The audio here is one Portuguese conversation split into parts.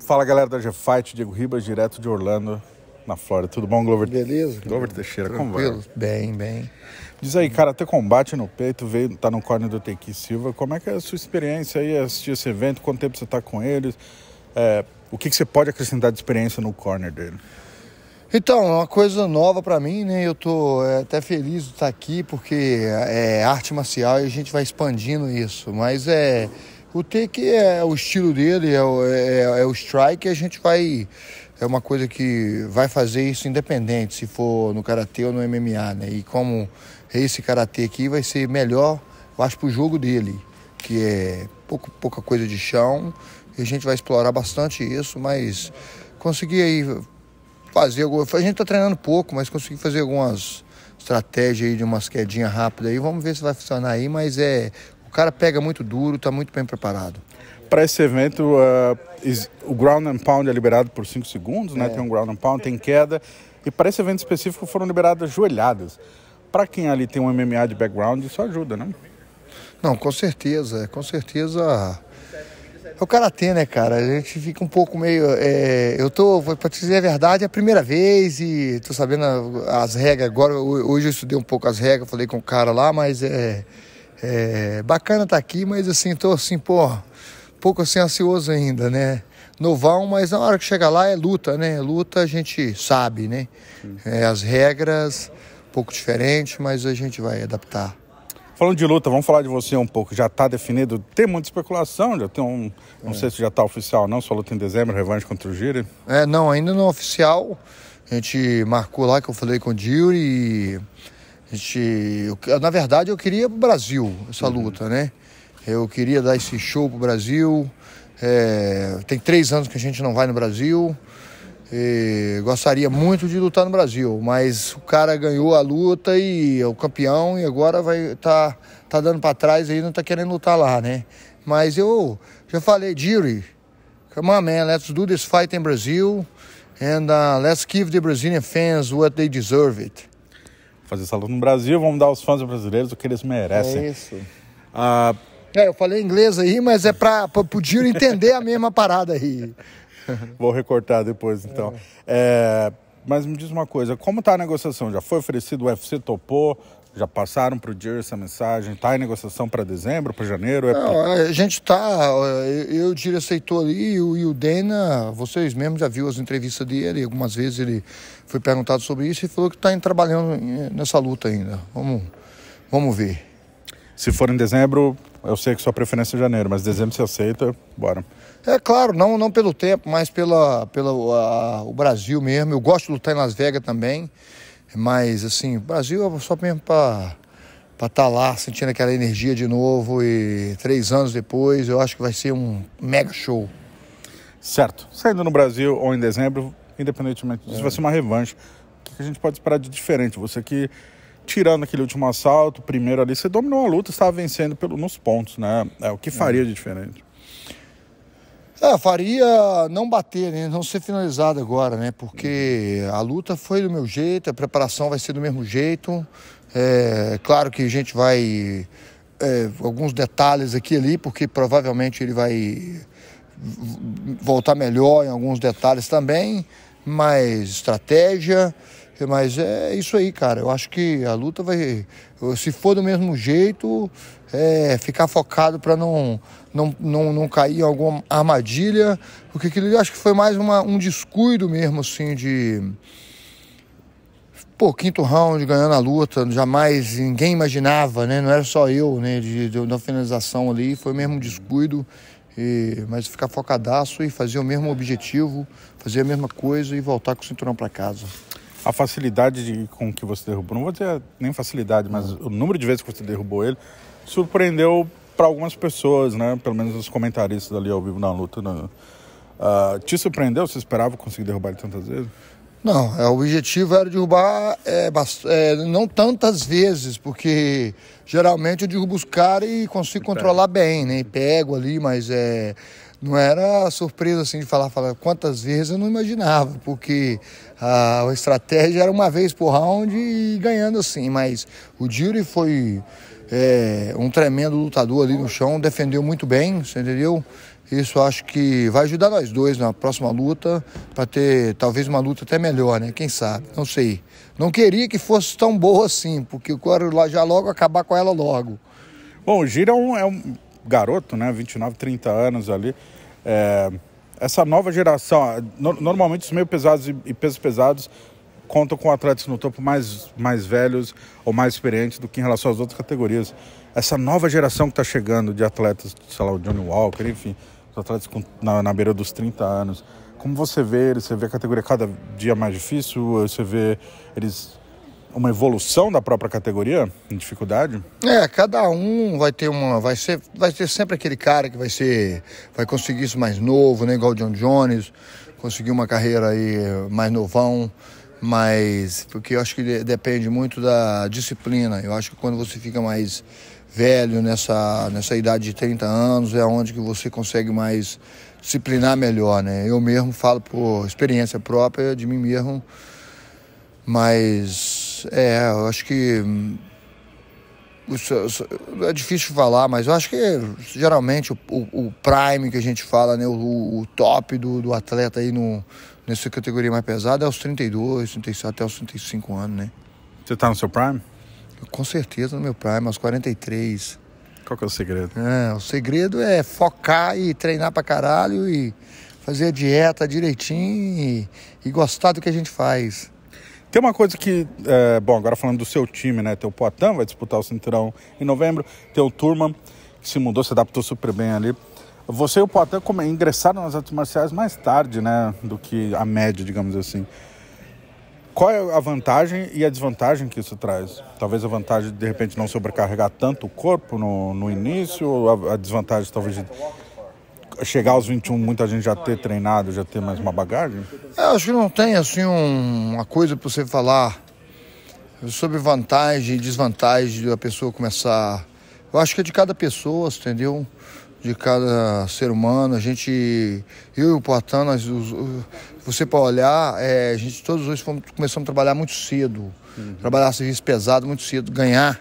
Fala galera da GFight, Diego Ribas, direto de Orlando, na Flórida. Tudo bom, Glover? Beleza. Glover Teixeira, como vai? Bem, bem. Diz aí, cara, até combate no peito, veio, tá no corner do Tequi Silva. Como é que é a sua experiência aí assistir esse evento? Quanto tempo você tá com ele? É, o que, que você pode acrescentar de experiência no corner dele? Então, é uma coisa nova para mim, né? Eu tô é, até feliz de estar aqui porque é arte marcial e a gente vai expandindo isso. Mas é. O take é o estilo dele, é o, é, é, é o strike, a gente vai. É uma coisa que vai fazer isso independente, se for no karatê ou no MMA, né? E como esse karatê aqui vai ser melhor, eu acho, pro jogo dele, que é pouco, pouca coisa de chão, e a gente vai explorar bastante isso, mas consegui aí fazer A gente tá treinando pouco, mas consegui fazer algumas estratégia aí de umas quedinhas rápidas aí. Vamos ver se vai funcionar aí, mas é cara pega muito duro, está muito bem preparado. Para esse evento, uh, o ground and pound é liberado por 5 segundos, né? É. Tem um ground and pound, tem queda. E para esse evento específico foram liberadas joelhadas. Para quem ali tem um MMA de background, isso ajuda, né? Não, com certeza, é, com certeza. É o karatê, né, cara? A gente fica um pouco meio. É, eu tô, pra te dizer a verdade, é a primeira vez e tô sabendo as regras agora. Hoje eu estudei um pouco as regras, falei com o cara lá, mas é. É, bacana estar tá aqui, mas assim, tô assim, pô, um pouco assim ansioso ainda, né? Novão, mas na hora que chega lá é luta, né? Luta a gente sabe, né? É, as regras, um pouco diferente, mas a gente vai adaptar. Falando de luta, vamos falar de você um pouco. Já está definido, tem muita especulação, já tem um. Não é. sei se já está oficial, não, sua luta em dezembro, revanche contra o Giri. É, não, ainda não é oficial. A gente marcou lá que eu falei com o Giri e gente, eu, na verdade, eu queria para o Brasil essa uhum. luta, né? Eu queria dar esse show para o Brasil. É, tem três anos que a gente não vai no Brasil. gostaria muito de lutar no Brasil, mas o cara ganhou a luta e é o campeão e agora vai tá, tá dando para trás aí, não está querendo lutar lá, né? Mas eu já falei, Jiri, come on man, let's do this fight in Brazil and uh, let's give the Brazilian fans what they deserve it fazer luta no Brasil, vamos dar aos fãs brasileiros o que eles merecem. É isso. Ah, é, eu falei inglês aí, mas é para o Diro entender a mesma parada aí. Vou recortar depois, então. É. É, mas me diz uma coisa, como está a negociação? Já foi oferecido, o UFC topou, já passaram para o Jerry essa mensagem? Está em negociação para dezembro, para janeiro? É... Não, a gente está. Eu, o Dir aceitou ali e o, e o Dana, vocês mesmos já viu as entrevistas dele, algumas vezes ele foi perguntado sobre isso e falou que está trabalhando nessa luta ainda. Vamos, vamos ver. Se for em dezembro, eu sei que sua preferência é janeiro, mas dezembro se aceita, bora. É claro, não, não pelo tempo, mas pela, pela o Brasil mesmo. Eu gosto de lutar em Las Vegas também, mas assim, o Brasil é só mesmo para estar tá lá sentindo aquela energia de novo e três anos depois eu acho que vai ser um mega show. Certo. Saindo no Brasil ou em dezembro, independentemente disso, é. vai ser uma revanche. O que a gente pode esperar de diferente? Você que. Aqui tirando aquele último assalto, primeiro ali, você dominou a luta, estava vencendo pelo, nos pontos, né? É o que uhum. faria é. de diferente. É, faria não bater, né? não ser finalizado agora, né? Porque a luta foi do meu jeito, a preparação vai ser do mesmo jeito. É, claro que a gente vai é, alguns detalhes aqui ali, porque provavelmente ele vai voltar melhor em alguns detalhes também, mas estratégia, mas é isso aí, cara. Eu acho que a luta vai. Se for do mesmo jeito, é, ficar focado para não, não, não, não cair em alguma armadilha. Porque aquilo acho que foi mais uma, um descuido mesmo, assim, de. Pô, quinto round ganhando a luta, jamais ninguém imaginava, né? Não era só eu, né? De, de, da finalização ali, foi mesmo um descuido. E, mas ficar focadaço e fazer o mesmo objetivo, fazer a mesma coisa e voltar com o cinturão para casa a facilidade de, com que você derrubou, não vou dizer nem facilidade, mas o número de vezes que você derrubou ele, surpreendeu para algumas pessoas, né? Pelo menos os comentaristas ali ao vivo na luta. Né? Uh, te surpreendeu? Você esperava conseguir derrubar ele tantas vezes? Não, é, o objetivo era derrubar é, é, não tantas vezes, porque geralmente eu derrubo os caras e consigo e controlar bem, né? E pego ali, mas é, não era surpresa assim de falar, falar quantas vezes eu não imaginava, porque a, a estratégia era uma vez por round e ganhando assim, mas o Jury foi é, um tremendo lutador ali no chão, defendeu muito bem, você entendeu? Isso acho que vai ajudar nós dois na próxima luta para ter talvez uma luta até melhor, né? Quem sabe? Não sei. Não queria que fosse tão boa assim, porque eu quero já logo acabar com ela logo. Bom, o Giro é um, é um garoto, né, 29, 30 anos ali. É, essa nova geração, no, normalmente os meio pesados e, e pesos pesados contam com atletas no topo mais, mais velhos ou mais experientes do que em relação às outras categorias. Essa nova geração que está chegando de atletas, sei lá, o Johnny Walker, enfim, os atletas com, na, na beira dos 30 anos, como você vê eles? Você vê a categoria cada dia mais difícil? Você vê eles uma evolução da própria categoria em dificuldade? É, cada um vai ter uma, vai ser, vai ter sempre aquele cara que vai ser, vai conseguir isso mais novo, né? Igual o John Jones, conseguir uma carreira aí mais novão, mas porque eu acho que depende muito da disciplina. Eu acho que quando você fica mais velho nessa nessa idade de 30 anos é onde que você consegue mais disciplinar melhor, né? Eu mesmo falo por experiência própria de mim mesmo, mas é, eu acho que. Hum, é difícil falar, mas eu acho que geralmente o, o prime que a gente fala, né, o, o top do, do, atleta aí no, nessa categoria mais pesada é os 32, 37, até os 35 anos, né? Você tá no seu prime? Com certeza no meu prime, aos 43. Qual que é o segredo? É, o segredo é focar e treinar pra caralho e fazer a dieta direitinho e, e gostar do que a gente faz. Tem uma coisa que, é, bom, agora falando do seu time, né? Tem o Poitin, vai disputar o cinturão em novembro. Tem o Turman, que se mudou, se adaptou super bem ali. Você e o Poitin como, ingressaram nas artes marciais mais tarde, né? Do que a média, digamos assim. Qual é a vantagem e a desvantagem que isso traz? Talvez a vantagem de, de repente, não sobrecarregar tanto o corpo no, no início, ou a, a desvantagem, talvez, de chegar aos 21, muita gente já ter treinado, já ter mais uma bagagem? Eu é, acho que não tem assim um, uma coisa para você falar sobre vantagem e desvantagem da pessoa começar. Eu acho que é de cada pessoa, entendeu? De cada ser humano. A gente, eu e o Portão, nós, os, você para olhar, é, a gente todos os dois fomos, começamos a trabalhar muito cedo. Uhum. Trabalhar serviço pesado muito cedo, ganhar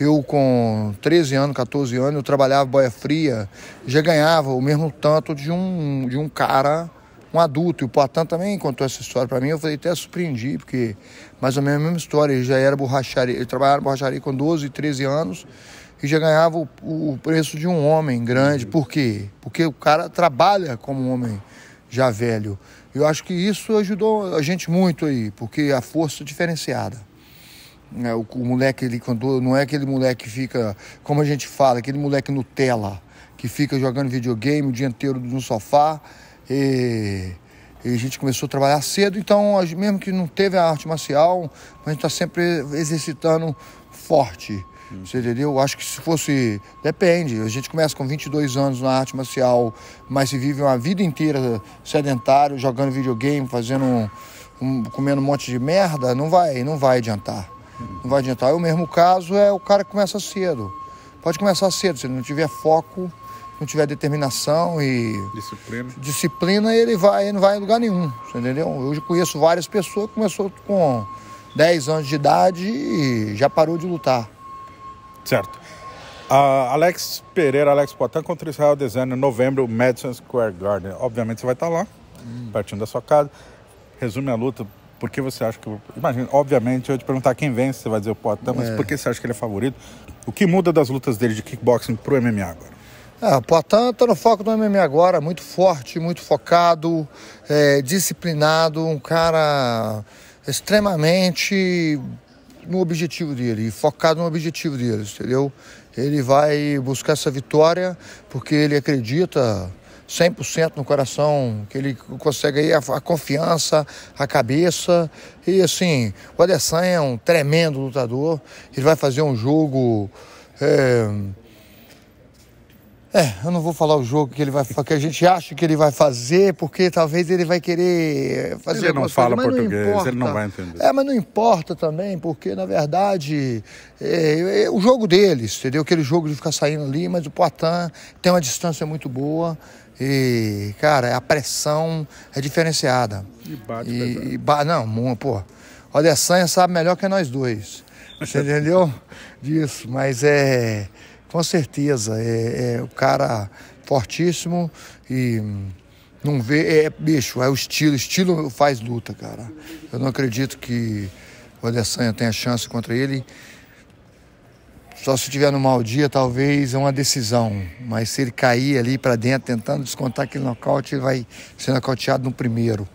eu, com 13 anos, 14 anos, eu trabalhava boia fria, já ganhava o mesmo tanto de um, de um cara, um adulto. E o Poitin também contou essa história para mim. Eu falei, até surpreendi, porque mais ou menos a mesma história. Ele já era borracharia, ele trabalhava na borracharia com 12, 13 anos e já ganhava o, o preço de um homem grande. Uhum. Por quê? Porque o cara trabalha como um homem já velho. Eu acho que isso ajudou a gente muito aí, porque a força diferenciada. Né, o, moleque, ele, quando, não é aquele moleque que fica, como a gente fala, aquele moleque Nutella, que fica jogando videogame o dia inteiro no sofá. E, e a gente começou a trabalhar cedo, então, mesmo que não teve a arte marcial, a gente está sempre exercitando forte. Hum. Você entendeu? Acho que se fosse. Depende. A gente começa com 22 anos na arte marcial, mas se vive uma vida inteira sedentário, jogando videogame, fazendo. Um, um, comendo um monte de merda, não vai, não vai adiantar. Não vai adiantar. É o mesmo caso é o cara que começa cedo. Pode começar cedo, se ele não tiver foco, não tiver determinação e disciplina, disciplina ele, vai, ele não vai em lugar nenhum, entendeu? Eu conheço várias pessoas que começou com 10 anos de idade e já parou de lutar. Certo. Uh, Alex Pereira, Alex Potan contra Israel Design em novembro, Madison Square Garden. Obviamente você vai estar lá, hum. partindo da sua casa. Resume a luta, por que você acha que. Imagina, obviamente, eu te perguntar quem vence, você vai dizer o Poitin, tá, mas é. por que você acha que ele é favorito? O que muda das lutas dele de kickboxing pro MMA agora? Ah, o Poitin está no foco do MMA agora, muito forte, muito focado, é, disciplinado, um cara extremamente no objetivo dele, focado no objetivo dele, entendeu? Ele vai buscar essa vitória porque ele acredita 100% no coração, que ele consegue aí a, a, confiança, a cabeça. E assim, o Adesanya é um tremendo lutador, ele vai fazer um jogo. É... É, eu não vou falar o jogo que ele vai que a gente acha que ele vai fazer, porque talvez ele vai querer fazer Ele não fala português, não ele não vai entender. É, mas não importa também, porque na verdade é, é o jogo deles, entendeu? Aquele jogo de ficar saindo ali, mas o Poitin tem uma distância muito boa. E, cara, a pressão é diferenciada. E bate, e, e ba Não, pô. O Adesanya sabe melhor que nós dois. Você entendeu? Disso. Mas é. Com certeza. É, é o cara fortíssimo e. Não vê. É, bicho, é o estilo. Estilo faz luta, cara. Eu não acredito que o Adesanya tenha chance contra ele. Só se tiver no mau dia, talvez é uma decisão. Mas se ele cair ali para dentro, tentando descontar aquele nocaute, ele vai ser nocauteado no primeiro.